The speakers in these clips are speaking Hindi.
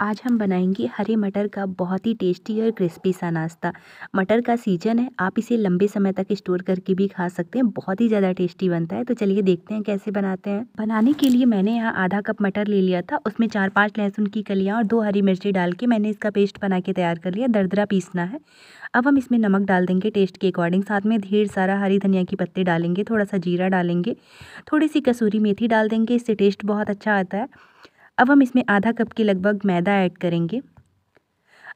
आज हम बनाएंगे हरे मटर का बहुत ही टेस्टी और क्रिस्पी सा नाश्ता मटर का सीजन है आप इसे लंबे समय तक स्टोर करके भी खा सकते हैं बहुत ही ज़्यादा टेस्टी बनता है तो चलिए देखते हैं कैसे बनाते हैं बनाने के लिए मैंने यहाँ आधा कप मटर ले लिया था उसमें चार पाँच लहसुन की कलियाँ और दो हरी मिर्ची डाल के मैंने इसका पेस्ट बना के तैयार कर लिया दरदरा पीसना है अब हम इसमें नमक डाल देंगे टेस्ट के अकॉर्डिंग साथ में ढेर सारा हरी धनिया की पत्ते डालेंगे थोड़ा सा जीरा डालेंगे थोड़ी सी कसूरी मेथी डाल देंगे इससे टेस्ट बहुत अच्छा आता है अब हम इसमें आधा कप के लगभग मैदा ऐड करेंगे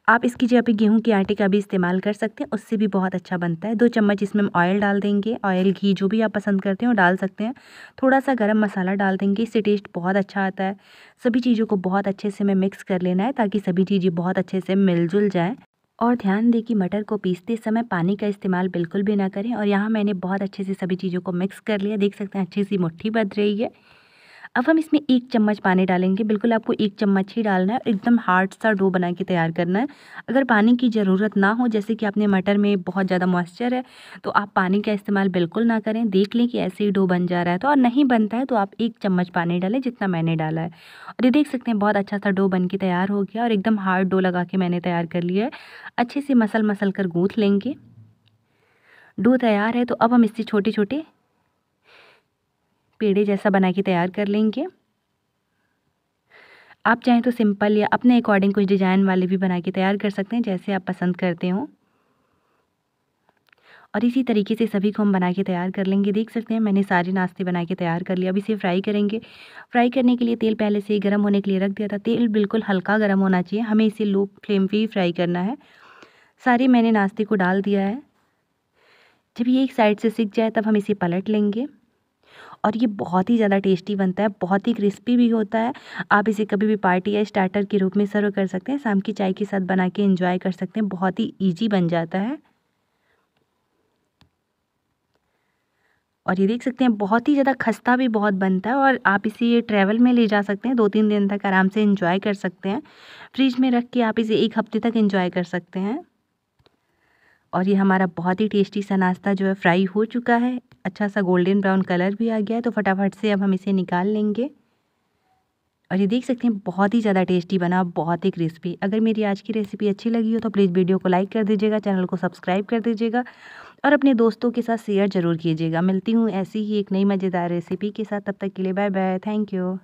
आप इसकी जगह पे गेहूं के आटे का भी इस्तेमाल कर सकते हैं उससे भी बहुत अच्छा बनता है दो चम्मच इसमें हम ऑयल डाल देंगे ऑयल घी जो भी आप पसंद करते हैं वो डाल सकते हैं थोड़ा सा गरम मसाला डाल देंगे इससे टेस्ट बहुत अच्छा आता है सभी चीज़ों को बहुत अच्छे से हमें मिक्स कर लेना है ताकि सभी चीज़ें बहुत अच्छे से मिलजुल जाएँ और ध्यान दें कि मटर को पीसते समय पानी का इस्तेमाल बिल्कुल भी ना करें और यहाँ मैंने बहुत अच्छे से सभी चीज़ों को मिक्स कर लिया देख सकते हैं अच्छी सी मुट्ठी बद रही है अब हम इसमें एक चम्मच पानी डालेंगे बिल्कुल आपको एक चम्मच ही डालना है एकदम हार्ड सा डो बना के तैयार करना है अगर पानी की ज़रूरत ना हो जैसे कि आपने मटर में बहुत ज़्यादा मॉइस्चर है तो आप पानी का इस्तेमाल बिल्कुल ना करें देख लें कि ऐसे ही डो बन जा रहा है तो और नहीं बनता है तो आप एक चम्मच पानी डालें जितना मैंने डाला है और ये देख सकते हैं बहुत अच्छा सा डो बन के तैयार हो गया और एकदम हार्ड डो लगा के मैंने तैयार कर लिया है अच्छे से मसल मसल कर गूँथ लेंगे डो तैयार है तो अब हम इससे छोटे छोटे पेड़े जैसा बना के तैयार कर लेंगे आप चाहें तो सिंपल या अपने अकॉर्डिंग कुछ डिज़ाइन वाले भी बना के तैयार कर सकते हैं जैसे आप पसंद करते हो और इसी तरीके से सभी को हम बना के तैयार कर लेंगे देख सकते हैं मैंने सारे नाश्ते बना के तैयार कर लिए अब इसे फ्राई करेंगे फ्राई करने के लिए तेल पहले से ही गर्म होने के लिए रख दिया था तेल बिल्कुल हल्का गर्म होना चाहिए हमें इसे लो फ्लेम पे ही फ्राई करना है सारे मैंने नाश्ते को डाल दिया है जब ये एक साइड से सीख जाए तब हम इसे पलट लेंगे और ये बहुत ही ज़्यादा टेस्टी बनता है बहुत ही क्रिस्पी भी होता है आप इसे कभी भी पार्टी या स्टार्टर के रूप में सर्व कर सकते हैं शाम की चाय के साथ बना के इंजॉय कर सकते हैं बहुत ही ईजी बन जाता है और ये देख सकते हैं बहुत ही ज़्यादा खस्ता भी बहुत बनता है और आप इसे ट्रैवल में ले जा सकते हैं दो तीन दिन तक आराम से इंजॉय कर सकते हैं फ्रिज में रख के आप इसे एक हफ्ते तक इंजॉय कर सकते हैं और ये हमारा बहुत ही टेस्टी सा नाश्ता जो है फ्राई हो चुका है अच्छा सा गोल्डन ब्राउन कलर भी आ गया है तो फटाफट से अब हम इसे निकाल लेंगे और ये देख सकते हैं बहुत ही ज़्यादा टेस्टी बना बहुत ही क्रिस्पी अगर मेरी आज की रेसिपी अच्छी लगी हो तो प्लीज़ वीडियो को लाइक कर दीजिएगा चैनल को सब्सक्राइब कर दीजिएगा और अपने दोस्तों के साथ शेयर ज़रूर कीजिएगा मिलती हूँ ऐसी ही एक नई मज़ेदार रेसिपी के साथ तब तक के लिए बाय बाय थैंक यू